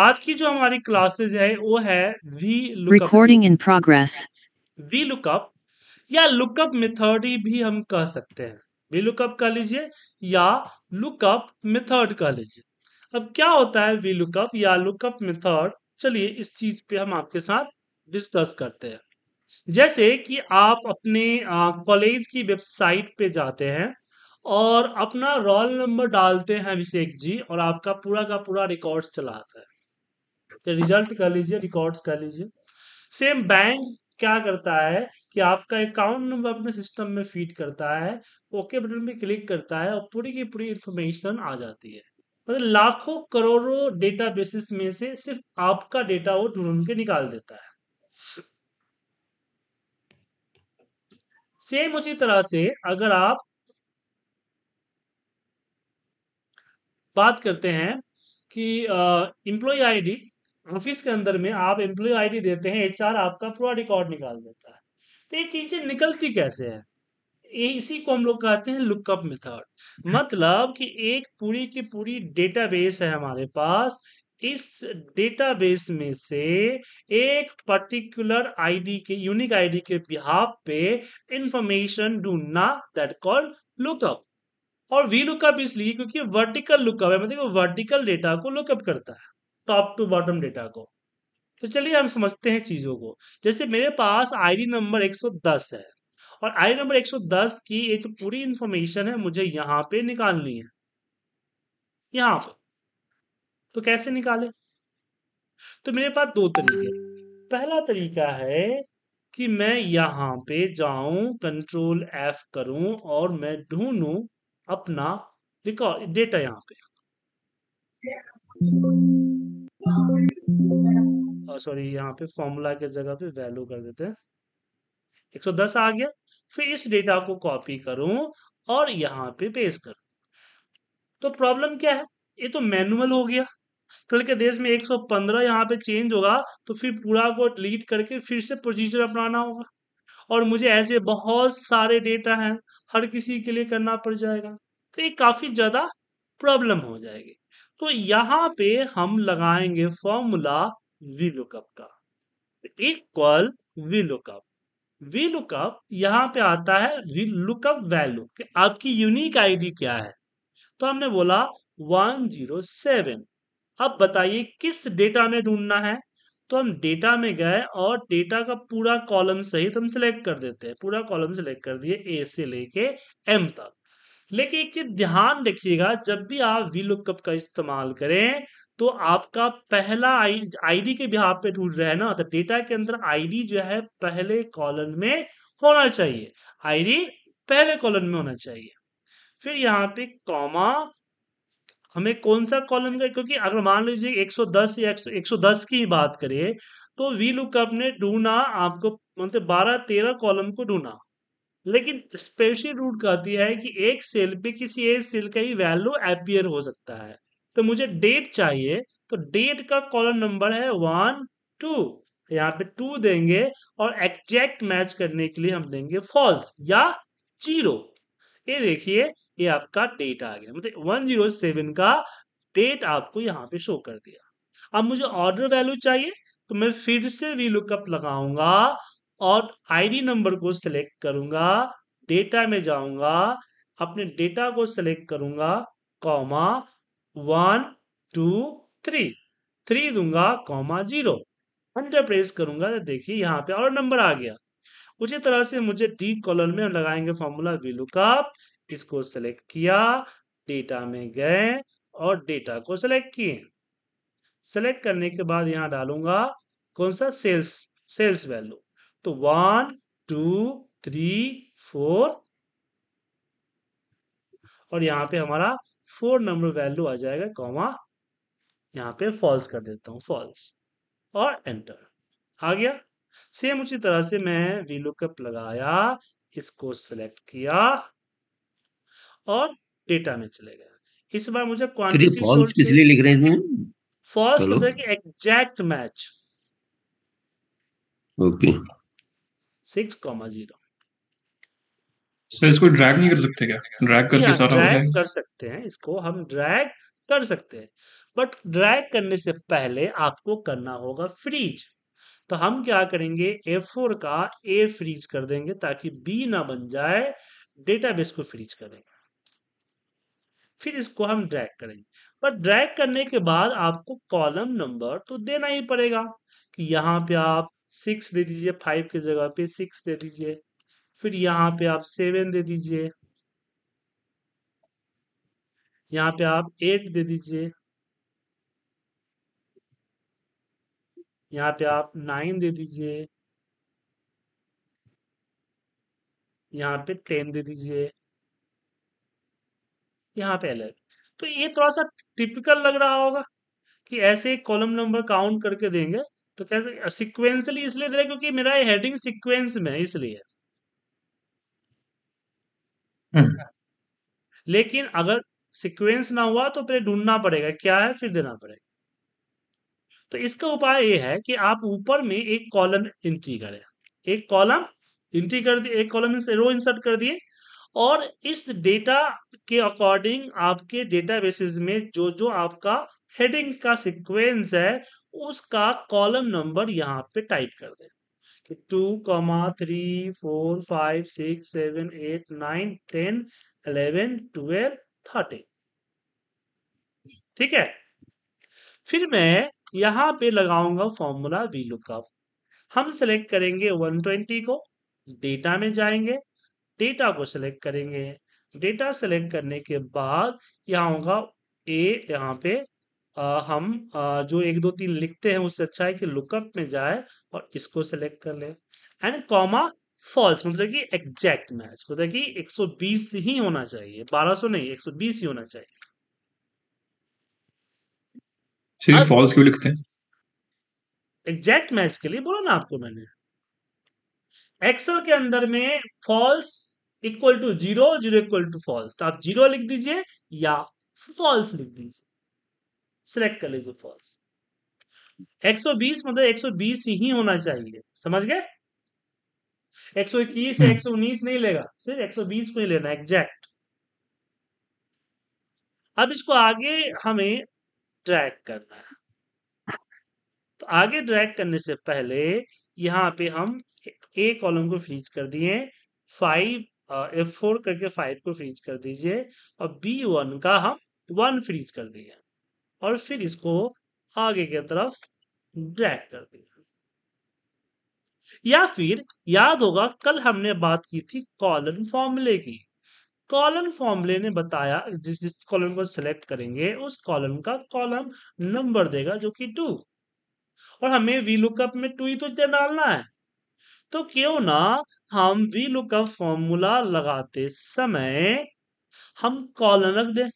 आज की जो हमारी क्लासेज है वो है V recording in progress V lookup या लुकअप मेथड भी हम कह सकते हैं वी लुकअप कह लीजिए या लुकअप मेथड कह लीजिए अब क्या होता है वी लुकअप या लुकअप मेथड चलिए इस चीज पे हम आपके साथ डिस्कस करते हैं जैसे कि आप अपने कॉलेज की वेबसाइट पे जाते हैं और अपना रोल नंबर डालते हैं अभिषेक जी और आपका पूरा का पूरा रिकॉर्ड चलाता है रिजल्ट कर लीजिए रिकॉर्ड कर लीजिए सेम बैंक क्या करता है कि आपका अकाउंट नंबर अपने सिस्टम में फीड करता है ओके बटन पे क्लिक करता है और पूरी की पूरी इंफॉर्मेशन आ जाती है मतलब लाखों करोड़ों डेटा बेसिस में से सिर्फ आपका डेटा वो ढूंढ के निकाल देता है सेम उसी तरह से अगर आप बात करते हैं कि एम्प्लॉय आईडी ऑफिस के अंदर में आप एम्प्लॉय आईडी देते हैं एचआर आपका पूरा रिकॉर्ड निकाल देता है तो ये चीजें निकलती कैसे है इसी को हम लोग कहते हैं लुकअप मेथड मतलब कि एक पूरी की पूरी डेटाबेस है हमारे पास इस डेटाबेस में से एक पर्टिकुलर आईडी के यूनिक आईडी के बिहाफ पे इंफॉर्मेशन ढूंढना दैट कॉल्ड लुकअप और वी लुकअप इसलिए क्योंकि वर्टिकल लुकअप है मतलब वर्टिकल डेटा को लुकअप करता है टॉप टू बॉटम डेटा को तो चलिए हम समझते हैं चीज़ों को जैसे मेरे पास आईडी नंबर 110 है और आईडी नंबर 110 की ये जो पूरी इंफॉर्मेशन है मुझे यहाँ पे निकालनी है यहां पे तो कैसे निकाले तो मेरे पास दो तरीके पहला तरीका है कि मैं यहाँ पे जाऊं कंट्रोल एफ करूं और मैं ढूंढू अपना रिकॉर्ड डेटा यहाँ पे हाँ। सॉरी यहाँ पे फॉर्मूला के जगह पे वैल्यू कर देते हैं 110 आ गया फिर इस डेटा को कॉपी करूं और यहाँ पे पेश करूं तो प्रॉब्लम क्या है ये तो मैनुअल हो गया तो कल के देश में 115 सौ यहाँ पे चेंज होगा तो फिर पूरा को डिलीट करके फिर से प्रोसीजर अपनाना होगा और मुझे ऐसे बहुत सारे डेटा हैं हर किसी के लिए करना पड़ जाएगा तो ये काफ़ी ज़्यादा प्रॉब्लम हो जाएगी तो यहाँ पे हम लगाएंगे फॉर्मूला वी लुकअप का equal V lookup V lookup यहां पे आता है वी लुकअप वैल्यू कि आपकी यूनिक आईडी क्या है तो हमने बोला वन जीरो सेवन अब बताइए किस डेटा में ढूंढना है तो हम डेटा में गए और डेटा का पूरा कॉलम सहित हम सिलेक्ट कर देते हैं पूरा कॉलम सिलेक्ट कर दिए ए से लेके एम तक लेकिन एक चीज ध्यान रखिएगा जब भी आप वी लुकअप का इस्तेमाल करें तो आपका पहला आईडी के भी आप पे ढूंढ रहे हैं ना तो डेटा के अंदर आईडी जो है पहले कॉलन में होना चाहिए आईडी पहले कॉलन में होना चाहिए फिर यहाँ पे कॉमा हमें कौन सा कॉलम का क्योंकि अगर मान लीजिए 110 या 110 की बात करें तो वी लुकअप ने ढूंढा आपको मतलब 12 13 कॉलम को ढूंढा लेकिन स्पेशल रूट कहती है कि एक सेल पे किसी एक सेल का ही वैल्यू अपियर हो सकता है तो मुझे डेट चाहिए तो डेट का कॉलम नंबर है वन टू यहाँ पे टू देंगे और एग्जैक्ट मैच करने के लिए हम देंगे फॉल्स या जीरो ये देखिए ये आपका डेट आ गया मतलब वन जीरो सेवन का डेट आपको यहाँ पे शो कर दिया अब मुझे ऑर्डर वैल्यू चाहिए तो मैं फिर से वी लुकअप लगाऊंगा और आईडी नंबर को सिलेक्ट करूंगा डेटा में जाऊंगा अपने डेटा को सिलेक्ट करूंगा comma one two three three दूंगा कॉमा जीरो अंडर प्रेस करूंगा तो देखिए यहाँ पे और नंबर आ गया उसी तरह से मुझे डी कॉलर में लगाएंगे फॉर्मूला वी लुकअप इसको सिलेक्ट किया डेटा में गए और डेटा को सिलेक्ट किए सेलेक्ट करने के बाद यहाँ डालूंगा कौन सा सेल्स सेल्स वैल्यू तो वन टू थ्री फोर और यहाँ पे हमारा फोर नंबर वैल्यू आ जाएगा कॉमा यहाँ पे फॉल्स कर देता हूँ फॉल्स और एंटर आ गया सेम उसी तरह से मैं वी लुकअप लगाया इसको सेलेक्ट किया और डेटा में चले गया इस बार मुझे क्वांटिटी लिख रहे हैं false exact match okay okay. Six comma zero इसको ड्रैग नहीं कर सकते क्या ड्रैग करके सारा हो जाएगा कर सकते हैं इसको हम ड्रैग कर सकते हैं बट ड्रैग करने से पहले आपको करना होगा फ्रीज तो हम क्या करेंगे ए फोर का ए फ्रीज कर देंगे ताकि बी ना बन जाए डेटाबेस को फ्रीज करेंगे फिर इसको हम ड्रैग करेंगे बट ड्रैग करने के बाद आपको कॉलम नंबर तो देना ही पड़ेगा कि यहां पे आप सिक्स दे दीजिए फाइव के जगह पे सिक्स दे दीजिए फिर यहाँ पे आप सेवन दे दीजिए यहाँ पे आप एट दे दीजिए यहाँ पे आप नाइन दे दीजिए यहाँ पे टेन दे दीजिए यहाँ पे अलग तो ये थोड़ा सा टिपिकल लग रहा होगा कि ऐसे कॉलम नंबर काउंट करके देंगे तो कैसे सिक्वेंसली इसलिए दे रहा है क्योंकि मेरा हेडिंग सिक्वेंस में इसलिए हम्म। लेकिन अगर सिक्वेंस ना हुआ तो फिर ढूंढना पड़ेगा क्या है फिर देना पड़ेगा तो इसका उपाय ये है कि आप ऊपर में एक कॉलम एंट्री करें एक कॉलम एंट्री कर दिए एक कॉलम रो इंसर्ट कर दिए और इस डेटा के अकॉर्डिंग आपके डेटा बेसिस में जो जो आपका हेडिंग का सिक्वेंस है उसका कॉलम नंबर यहाँ पे टाइप कर दें कि two comma three four five six seven eight nine ten eleven twelve thirteen ठीक है फिर मैं यहाँ पे लगाऊंगा फॉर्मूला वी लुकअप हम सेलेक्ट करेंगे 120 को डेटा में जाएंगे डेटा को सेलेक्ट करेंगे डेटा सेलेक्ट करने के बाद यहाँ होगा ए यहाँ पे आ, हम आ, जो एक दो तीन लिखते हैं उससे अच्छा है कि लुकअप में जाए और इसको सेलेक्ट कर ले एंड कॉमा फॉल्स मतलब कि एग्जैक्ट मैच मतलब कि 120 ही होना चाहिए 1200 नहीं 120 ही होना चाहिए फॉल्स क्यों लिखते हैं एग्जैक्ट मैच के लिए बोला ना आपको मैंने एक्सेल के अंदर में false equal to zero zero equal to false तो आप जीरो लिख दीजिए या फॉल्स लिख दीजिए सिलेक्ट कर लीजिए फॉल्स 120 मतलब 120 ही होना चाहिए समझ गए 121 से 119 हम्म। नहीं लेगा सिर्फ 120 को ही लेना एग्जैक्ट अब इसको आगे हमें ट्रैक करना है तो आगे ट्रैक करने से पहले यहां पे हम ए कॉलम को फ्रीज कर दिए फाइव एफ फोर करके फाइव को फ्रीज कर दीजिए और बी वन का हम वन फ्रीज कर दिए और फिर इसको आगे की तरफ ड्रैग कर देना या फिर याद होगा कल हमने बात की थी कॉलन फॉर्मूले की कॉलन फॉर्मूले ने बताया जिस जिस कॉलम को सिलेक्ट करेंगे उस कॉलम का कॉलम नंबर देगा जो कि टू और हमें वी लुकअप में टू ही तो डालना है तो क्यों ना हम वी लुकअप फॉर्मूला लगाते समय हम कॉलन रख दें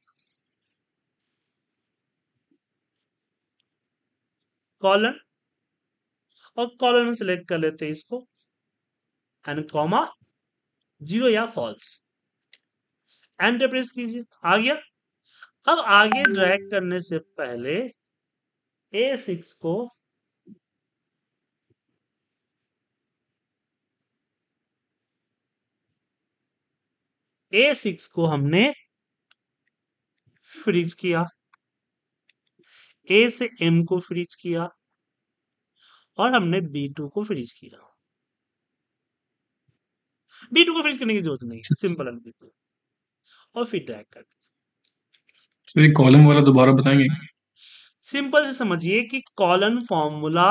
कॉलन और कॉलन में सिलेक्ट कर लेते हैं इसको एंड कॉमा जीरो या फॉल्स एंटर प्रेस कीजिए आ गया अब आगे ड्रैग करने से पहले ए सिक्स को ए सिक्स को हमने फ्रीज किया ए से एम को फ्रीज किया और हमने बी टू को फ्रीज किया बी टू को फ्रीज करने की जरूरत नहीं है सिंपल एंड बिल्कुल और फिर ड्रैग कर कॉलम तो वाला दोबारा बताएंगे सिंपल से समझिए कि कॉलन फॉर्मूला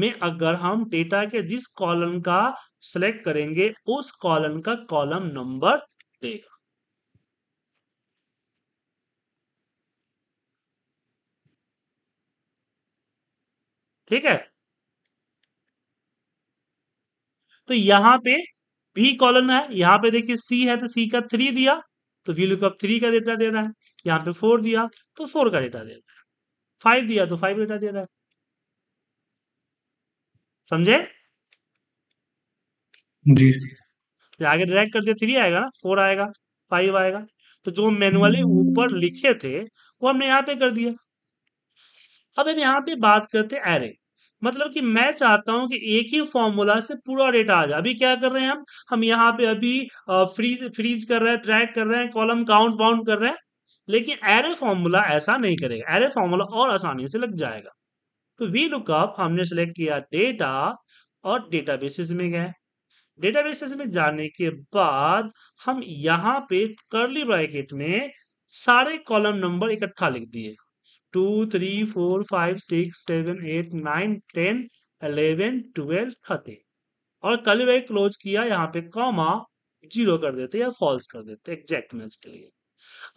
में अगर हम डेटा के जिस कॉलन का सेलेक्ट करेंगे उस कॉलन का कॉलम नंबर देगा ठीक है तो यहां पे बी कॉलन है यहां पे देखिए सी है तो सी का थ्री दिया तो वी लुकअप थ्री का डेटा दे रहा है यहां पे फोर दिया तो फोर का डेटा दे रहा है फाइव दिया तो फाइव डेटा दे रहा है समझे जी आगे कर दिया थ्री आएगा ना फोर आएगा फाइव आएगा तो जो मैनुअली ऊपर लिखे थे वो हमने यहाँ पे कर दिया अब हम यहाँ पे बात करते हैं एरे मतलब कि मैं चाहता हूं कि एक ही फॉर्मूला से पूरा डेटा आ जाए अभी क्या कर रहे हैं हम हम यहाँ पे अभी फ्रीज फ्रीज कर रहे हैं ट्रैक कर रहे हैं कॉलम काउंट बाउंड कर रहे हैं लेकिन एरे फॉर्मूला ऐसा नहीं करेगा एरे फॉर्मूला और आसानी से लग जाएगा तो वी लुकअप हमने सेलेक्ट किया डेटा और डेटा बेसिस में गए डेटा बेसिस में जाने के बाद हम यहाँ पे करली ब्रैकेट में सारे कॉलम नंबर इकट्ठा लिख दिए two three four five six seven eight nine ten eleven twelve thirteen और कल वे क्लोज किया यहाँ पे कॉमा जीरो कर देते या फॉल्स कर देते एग्जैक्ट मैच के लिए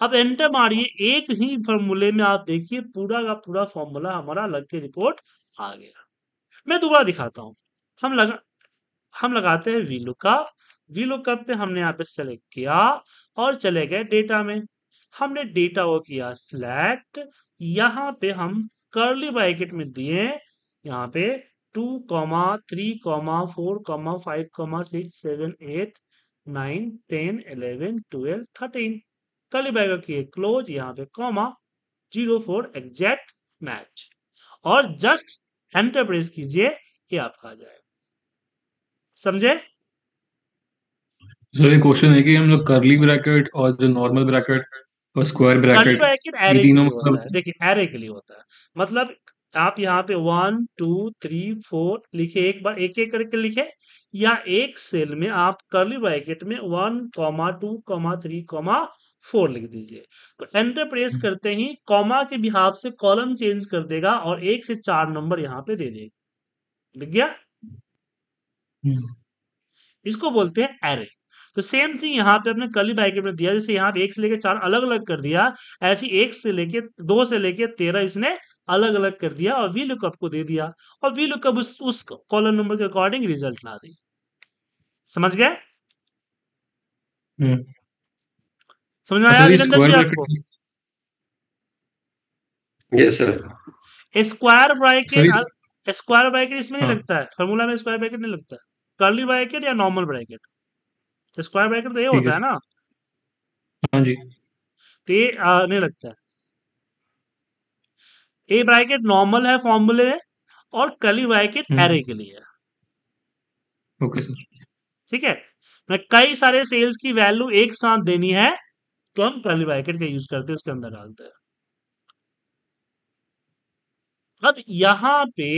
अब एंटर मारिए एक ही फॉर्मूले में आप देखिए पूरा का पूरा फॉर्मूला हमारा लग के रिपोर्ट आ गया मैं दोबारा दिखाता हूं हम लगा हम लगाते हैं वीलो कप वीलो कप पे हमने यहाँ पे सेलेक्ट किया और चले गए डेटा में हमने डेटा वो किया सिलेक्ट यहां पे हम करली ब्रैकेट में दिए यहाँ पे two comma three comma four comma five comma six seven eight nine ten eleven twelve thirteen curly bracket किए क्लोज यहाँ पे comma zero four exact match और जस्ट एंटर प्रेस कीजिए ये आपका आ जाएगा समझे सर ये क्वेश्चन है कि हम लोग करली ब्रैकेट और जो नॉर्मल ब्रैकेट और स्क्वायर ब्रैकेट एरे देखिए एरे के लिए होता है मतलब आप यहाँ पे वन टू थ्री फोर लिखे एक बार एक एक करके लिखे या एक सेल में आप करली ब्रैकेट में one comma two comma three comma four लिख दीजिए तो एंटर प्रेस हम्म। करते ही कॉमा के बिहाब से कॉलम चेंज कर देगा और एक से चार नंबर यहाँ पे दे देगा लिख गया हम्म। इसको बोलते हैं एरे तो सेम थिंग यहाँ पे अपने कली ब्रैकेट में दिया जैसे यहाँ पे एक से लेकर चार अलग अलग कर दिया ऐसी एक से लेके दो से लेके तेरह इसने अलग अलग कर दिया और वी लुकअप को दे दिया और वी लुकअप उस, उस कॉलम नंबर के अकॉर्डिंग रिजल्ट ला दी समझ गए हम्म। समझ में अच्छा, आया आपको स्क्वायर ब्रैकेट स्क्वायर ब्रैकेट इसमें हाँ। नहीं लगता है फॉर्मूला में स्क्वायर ब्रैकेट नहीं लगता कर्ली ब्रैकेट या नॉर्मल ब्रैकेट स्क्वायर ब्रैकेट तो ये होता है ना हाँ जी तो ये आने लगता है ए ब्रैकेट नॉर्मल है फॉर्मूले में और कली ब्रैकेट एरे के लिए ओके सर ठीक है मैं कई सारे सेल्स की वैल्यू एक साथ देनी है तो हम कली ब्रैकेट का यूज करते हैं उसके अंदर डालते हैं अब यहां पे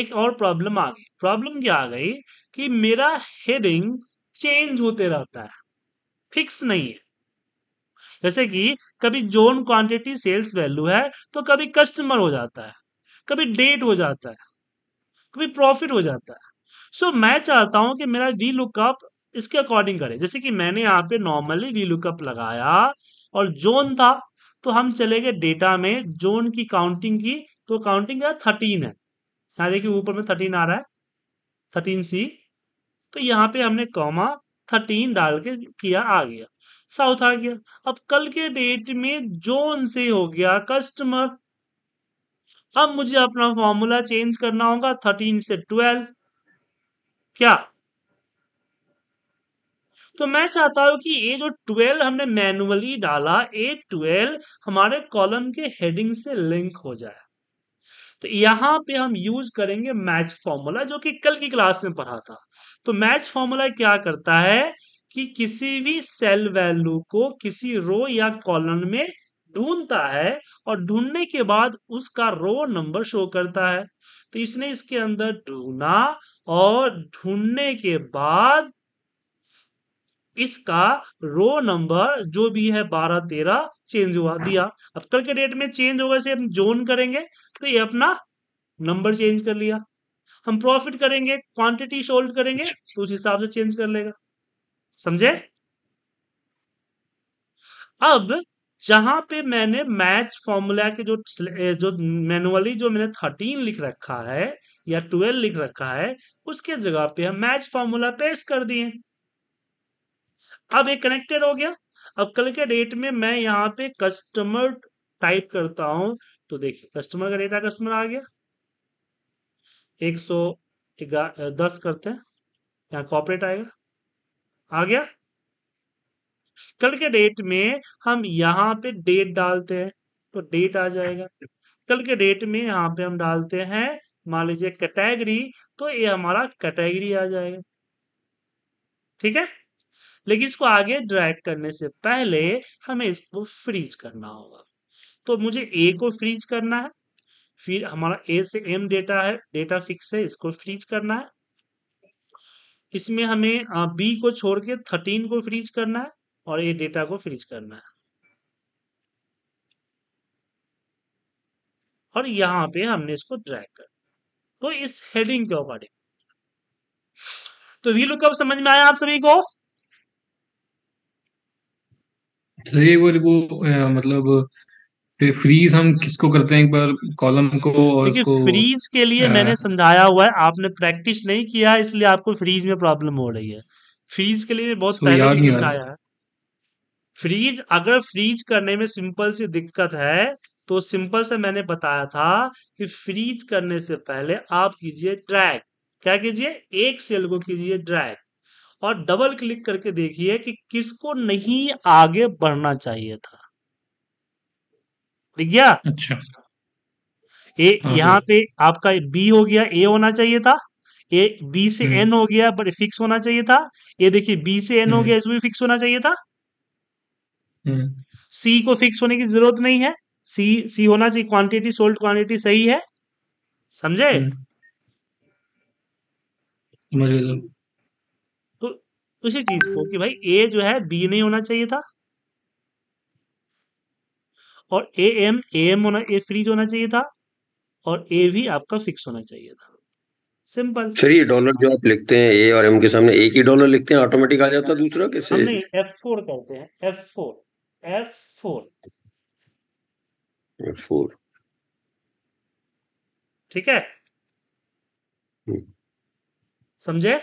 एक और प्रॉब्लम आ गई प्रॉब्लम क्या आ गई कि मेरा हेडिंग चेंज होते रहता है फिक्स नहीं है जैसे कि कभी जोन क्वांटिटी सेल्स वैल्यू है तो कभी कस्टमर हो जाता है कभी डेट हो जाता है कभी प्रॉफिट हो जाता है सो so, मैं चाहता हूं कि मेरा वी लुकअप इसके अकॉर्डिंग करे जैसे कि मैंने यहां पे नॉर्मली वी लुकअप लगाया और जोन था तो हम चले गए डेटा में जोन की काउंटिंग की तो काउंटिंग थर्टीन है यहाँ देखिए ऊपर में थर्टीन आ रहा है थर्टीन सी तो यहाँ पे हमने कॉमा थर्टीन डाल के किया आ गया साउथ आ गया अब कल के डेट में जोन से हो गया कस्टमर अब मुझे अपना फॉर्मूला चेंज करना होगा थर्टीन से ट्वेल्व क्या तो मैं चाहता हूं कि ये जो ट्वेल्व हमने मैनुअली डाला ए ट्वेल्व हमारे कॉलम के हेडिंग से लिंक हो जाए तो यहां पे हम यूज करेंगे मैच फॉर्मूला जो कि कल की क्लास में पढ़ा था तो मैच फॉर्मूला क्या करता है कि किसी भी सेल वैल्यू को किसी रो या कॉलम में ढूंढता है और ढूंढने के बाद उसका रो नंबर शो करता है तो इसने इसके अंदर ढूंढा और ढूंढने के बाद इसका रो नंबर जो भी है बारह तेरह चेंज हुआ दिया अब कल के डेट में चेंज होगा इसे हम जोन करेंगे तो ये अपना नंबर चेंज कर लिया हम प्रॉफिट करेंगे क्वांटिटी सोल्ड करेंगे तो उस हिसाब से चेंज कर लेगा समझे अब जहां पे मैंने मैच फॉर्मूला के जो जो मैनुअली जो मैंने थर्टीन लिख रखा है या ट्वेल्व लिख रखा है उसके जगह पे हम मैच फॉर्मूला पेश कर दिए अब एक कनेक्टेड हो गया अब कल के डेट में मैं यहाँ पे कस्टमर टाइप करता हूं तो देखिए कस्टमर का डेटा कस्टमर आ गया एक सौ दस करते हैं यहाँ कॉपरेट आएगा आ गया कल के डेट में हम यहाँ पे डेट डालते हैं तो डेट आ जाएगा कल के डेट में यहाँ पे हम डालते हैं मान लीजिए कैटेगरी तो ये हमारा कैटेगरी आ जाएगा ठीक है लेकिन इसको आगे ड्रैग करने से पहले हमें इसको फ्रीज करना होगा तो मुझे ए को फ्रीज करना है फिर हमारा ए से एम डेटा है डेटा फिक्स है इसको फ्रीज करना है इसमें हमें बी को छोड़ के थर्टीन को फ्रीज करना है और ए डेटा को फ्रीज करना है और यहां पे हमने इसको ड्रैग कर तो इस हेडिंग के अकॉर्डिंग तो वी लुकअप समझ में आया आप सभी को सर तो ये वो वो मतलब फ्रीज हम किसको करते हैं एक बार कॉलम को और देखिए फ्रीज के लिए आ, मैंने समझाया हुआ है आपने प्रैक्टिस नहीं किया इसलिए आपको फ्रीज में प्रॉब्लम हो रही है फ्रीज के लिए बहुत तो पहले समझाया है फ्रीज अगर फ्रीज करने में सिंपल सी दिक्कत है तो सिंपल से मैंने बताया था कि फ्रीज करने से पहले आप कीजिए ड्रैग क्या कीजिए एक सेल को कीजिए ड्रैग और डबल क्लिक करके देखिए कि किसको नहीं आगे बढ़ना चाहिए था ठीक गया अच्छा ए हाँ यहाँ पे आपका बी हो गया ए होना चाहिए था ए बी से एन हम्म। हो गया बट फिक्स होना चाहिए था ये देखिए बी से एन हो हम्म। गया इसमें फिक्स होना चाहिए था सी हम्म। को फिक्स होने की जरूरत नहीं है सी सी होना चाहिए क्वांटिटी सोल्ड क्वांटिटी सही है समझे उसी चीज को कि भाई ए जो है बी नहीं होना चाहिए था और ए एम ए एम होना ए फ्रीज होना चाहिए था और ए भी आपका फिक्स होना चाहिए था सिंपल सर ये डॉलर जो आप लिखते हैं ए और एम के सामने एक ही डॉलर लिखते हैं ऑटोमेटिक आ जाता है दूसरा कैसे हम नहीं एफ फोर कहते हैं F four F four F four ठीक है हम्म। समझे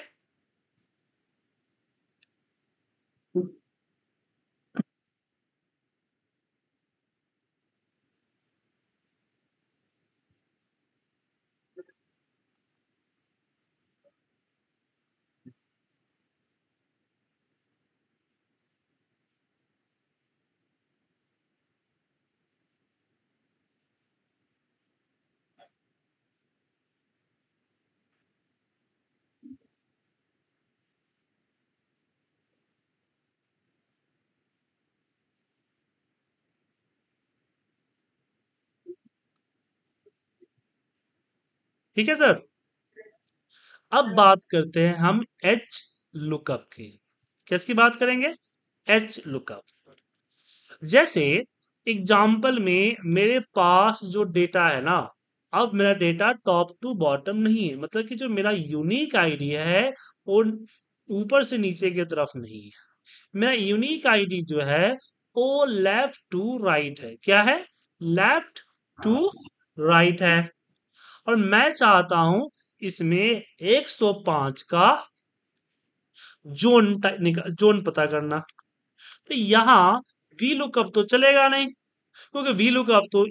ठीक है सर अब बात करते हैं हम एच लुकअप की किसकी बात करेंगे एच लुकअप जैसे एग्जाम्पल में मेरे पास जो डेटा है ना अब मेरा डेटा टॉप टू बॉटम नहीं है मतलब कि जो मेरा यूनिक आईडी है वो ऊपर से नीचे की तरफ नहीं है मेरा यूनिक आईडी जो है वो लेफ्ट टू राइट है क्या है लेफ्ट टू राइट है और मैं चाहता हूं इसमें 105 का जोन जोन पता करना तो यहां वी लुकअप तो चलेगा नहीं क्योंकि वी लुकअप तो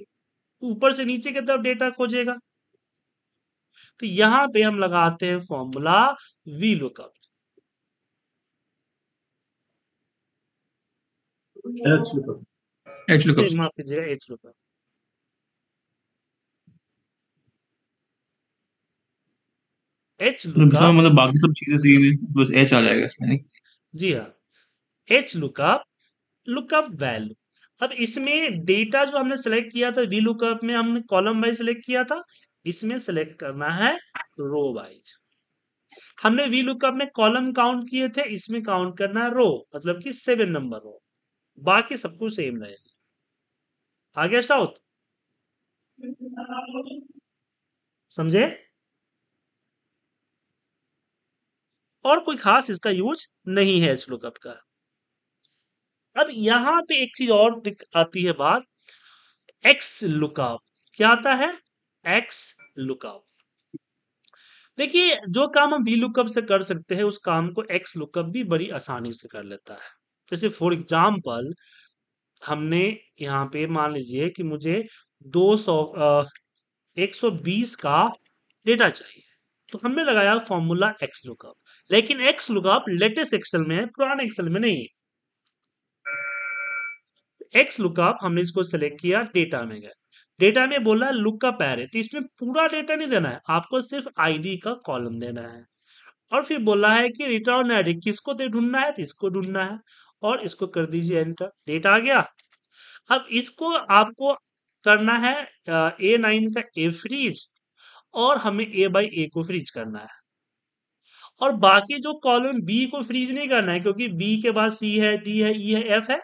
ऊपर से नीचे की तरफ डेटा खोजेगा तो यहां पे हम लगाते हैं formula V lookup H lookup माफ कीजिएगा एच लुकअप एच लुकअप तो मतलब बाकी सब चीजें सेम है बस एच आ जाएगा इसमें नहीं जी हाँ एच लुकअप लुकअप वैल्यू अब इसमें डेटा जो हमने सेलेक्ट किया था वी लुकअप में हमने कॉलम वाइज सेलेक्ट किया था इसमें सेलेक्ट करना है रो वाइज हमने वी लुकअप में कॉलम काउंट किए थे इसमें काउंट करना है रो मतलब कि सेवन नंबर रो बाकी सब कुछ सेम रहेगा आगे साउथ समझे और कोई खास इसका यूज नहीं है एच लुकअप का अब यहां पे एक चीज और आती है बात एक्स लुकअप क्या आता है एक्स लुकअप देखिए जो काम हम बी लुकअप से कर सकते हैं उस काम को एक्स लुकअप भी बड़ी आसानी से कर लेता है जैसे फॉर एग्जाम्पल हमने यहां पे मान लीजिए कि मुझे 200 120 का डेटा चाहिए तो हमने लगाया फॉर्मूला एक्स लुकअप लेकिन एक्स लुकअप लेटेस्ट एक्सेल में है पुराने एक्सेल में नहीं है एक्स लुकअप हमने इसको सेलेक्ट किया डेटा में गए डेटा में बोला लुक का पैर है तो इसमें पूरा डेटा नहीं देना है आपको सिर्फ आईडी का कॉलम देना है और फिर बोला है कि रिटर्न आईडी किसको दे ढूंढना है तो इसको ढूंढना है और इसको कर दीजिए एंटर डेटा आ गया अब इसको आपको करना है ए नाइन का ए फ्रीज और हमें ए बाई ए को फ्रीज करना है और बाकी जो कॉलम बी को फ्रीज नहीं करना है क्योंकि बी के बाद सी है डी है ई e है एफ है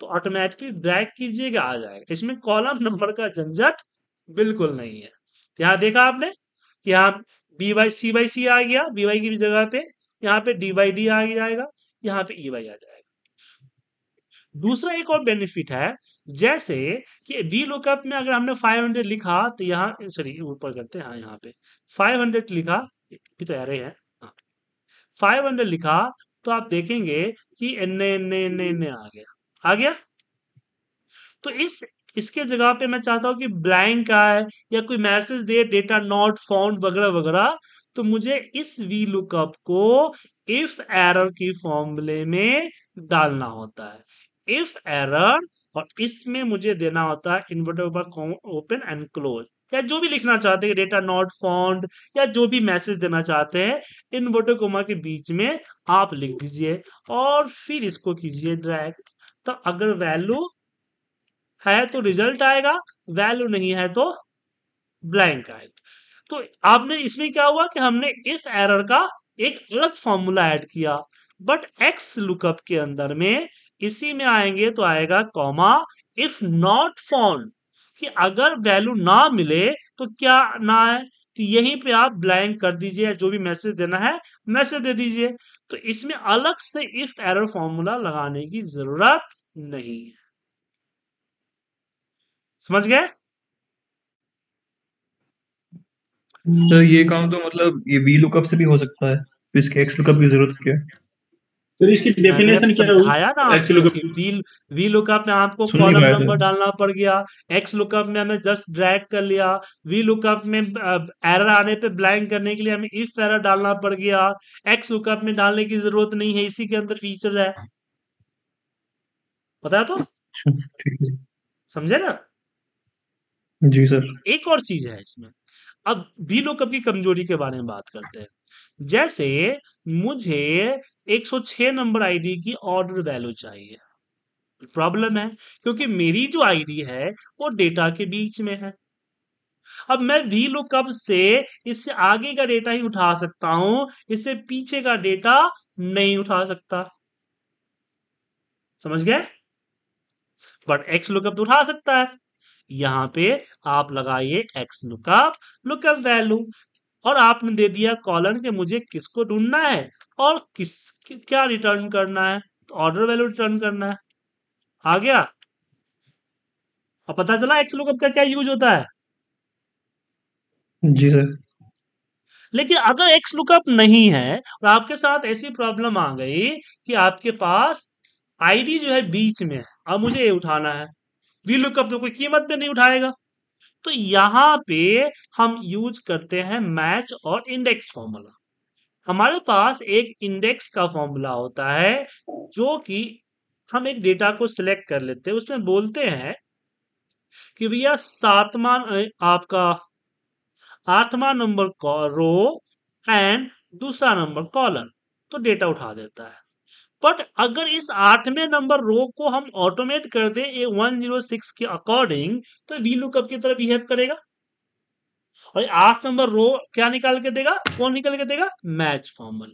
तो ऑटोमेटिकली ड्रैग कीजिएगा आ जाएगा इसमें कॉलम नंबर का झंझट बिल्कुल नहीं है तो यहाँ देखा आपने कि यहाँ B Y C Y C आ गया बी वाई की जगह पे यहाँ पे डी वाई डी आ जाएगा यहाँ पे ई e वाई आ जाएगा दूसरा एक और बेनिफिट है जैसे कि वी लुकअप में अगर हमने 500 लिखा तो यहाँ सॉरी ऊपर करते हैं हाँ यहाँ पे 500 लिखा ये तो रहे है फाइव हंड्रेड लिखा तो आप देखेंगे कि एन एन एन एन आ गया आ गया तो इस इसके जगह पे मैं चाहता हूं कि ब्लैंक आए या कोई मैसेज दे डेटा नॉट फाउंड वगैरह वगैरह तो मुझे इस वी लुकअप को इफ एरर की फॉर्मूले में डालना होता है इफ एरर और इसमें मुझे देना होता है इन्वर्टर ओपन एंड क्लोज या जो भी लिखना चाहते हैं डेटा नॉट फाउंड या जो भी मैसेज देना चाहते हैं इन वोटोकोमा के बीच में आप लिख दीजिए और फिर इसको कीजिए ड्रैग तो अगर वैल्यू है तो रिजल्ट आएगा वैल्यू नहीं है तो ब्लैंक आएगा तो आपने इसमें क्या हुआ कि हमने इस एरर का एक अलग फॉर्मूला ऐड किया बट एक्स लुकअप के अंदर में इसी में आएंगे तो आएगा कॉमा इफ नॉट फाउंड कि अगर वैल्यू ना मिले तो क्या ना है तो यहीं पे आप ब्लैंक कर दीजिए जो भी मैसेज देना है मैसेज दे दीजिए तो इसमें अलग से इफ एरर फॉर्मूला लगाने की जरूरत नहीं है समझ गए तो ये काम तो मतलब ये वी लुकअप से भी हो सकता है तो इसके एक्स लुकअप की जरूरत क्या है सर इसकी डेफिनेशन क्या लुकअप में आपको कॉलम नंबर डालना पड़ गया एक्स लुकअप में हमें जस्ट ड्रैग कर लिया वी लुकअप में एरर आने पे ब्लैंक करने के लिए हमें इफ एरर डालना पड़ गया एक्स लुकअप में डालने की जरूरत नहीं है इसी के अंदर फीचर है पता है तो समझे ना जी सर एक और चीज है इसमें अब वी लुकअप की कमजोरी के बारे में बात करते हैं जैसे मुझे 106 नंबर आईडी की ऑर्डर वैल्यू चाहिए प्रॉब्लम है क्योंकि मेरी जो आईडी है वो डेटा के बीच में है अब मैं वी लुकअप से इससे आगे का डेटा ही उठा सकता हूं इससे पीछे का डेटा नहीं उठा सकता समझ गए बट एक्स लुकअप तो उठा सकता है यहां पे आप लगाइए एक्स लुकअप लुकअप वैल्यू और आपने दे दिया कॉलन कि मुझे किसको ढूंढना है और किस क्या रिटर्न करना है तो ऑर्डर वैल्यू रिटर्न करना है आ गया अब पता चला एक्स लुकअप का क्या यूज होता है जी सर लेकिन अगर एक्स लुकअप नहीं है और आपके साथ ऐसी प्रॉब्लम आ गई कि आपके पास आईडी जो है बीच में है और मुझे ये उठाना है वी लुकअप तो कोई कीमत पे नहीं उठाएगा तो यहां पे हम यूज करते हैं मैच और इंडेक्स फॉर्मूला हमारे पास एक इंडेक्स का फॉर्मूला होता है जो कि हम एक डेटा को सिलेक्ट कर लेते हैं उसमें बोलते हैं कि भैया सातवां आपका आठवां नंबर रो एंड दूसरा नंबर कॉलम तो डेटा उठा देता है बट अगर इस आठवें नंबर रो को हम ऑटोमेट कर दें ए सिक्स के अकॉर्डिंग तो वी लुकअप की तरह बिहेव करेगा और आठ नंबर रो क्या निकाल के देगा कौन निकाल के देगा मैच फॉर्मल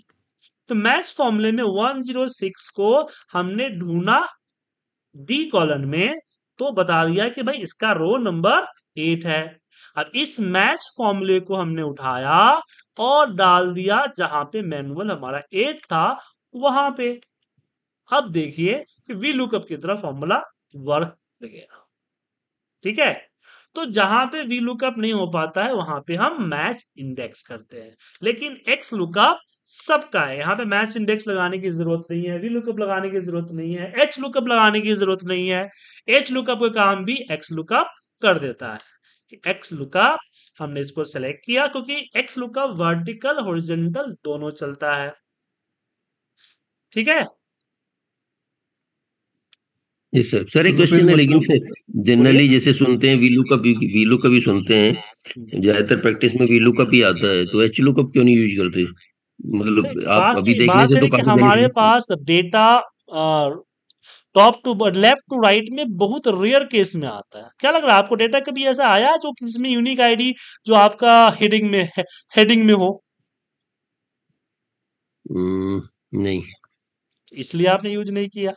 तो मैच फॉर्मूले में वन जीरो सिक्स को हमने ढूंढा डी कॉलन में तो बता दिया कि भाई इसका रो नंबर एट है अब इस मैच फॉर्मूले को हमने उठाया और डाल दिया जहां पे मैनुअल हमारा एट था वहां पे अब देखिए कि वी लुकअप की तरह फॉर्मूला वर्क गया ठीक है तो जहां पे वी लुकअप नहीं हो पाता है वहां पे हम मैच इंडेक्स करते हैं लेकिन एक्स लुकअप सबका है यहां पे मैच इंडेक्स लगाने की जरूरत नहीं है वी लुकअप लगाने की जरूरत नहीं है एच लुकअप लगाने की जरूरत नहीं है एच लुकअप का काम भी एक्स लुकअप कर देता है एक्स लुकअप हमने इसको सेलेक्ट किया क्योंकि एक्स लुकअप वर्टिकल होरिजेंटल दोनों चलता है ठीक है जी सर सर एक क्वेश्चन तो है लेकिन जनरली मतलब जैसे सुनते हैं वीलू का भी वीलू का भी सुनते हैं ज्यादातर प्रैक्टिस में वीलू का भी आता है तो एच लू लुकअप क्यों नहीं यूज करते मतलब आप अभी देखने से तो काफी हमारे पास data top to left to right में बहुत रेयर केस में आता है क्या लग रहा है आपको डेटा कभी ऐसा आया जो किसमें यूनिक आईडी जो आपका हेडिंग में हेडिंग में हो hmm, नहीं इसलिए आपने यूज नहीं किया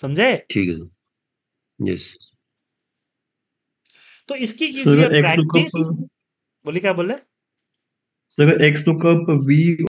समझे ठीक है यस तो इसकी प्रैक्टिस बोले क्या बोले एक्स टू कप वी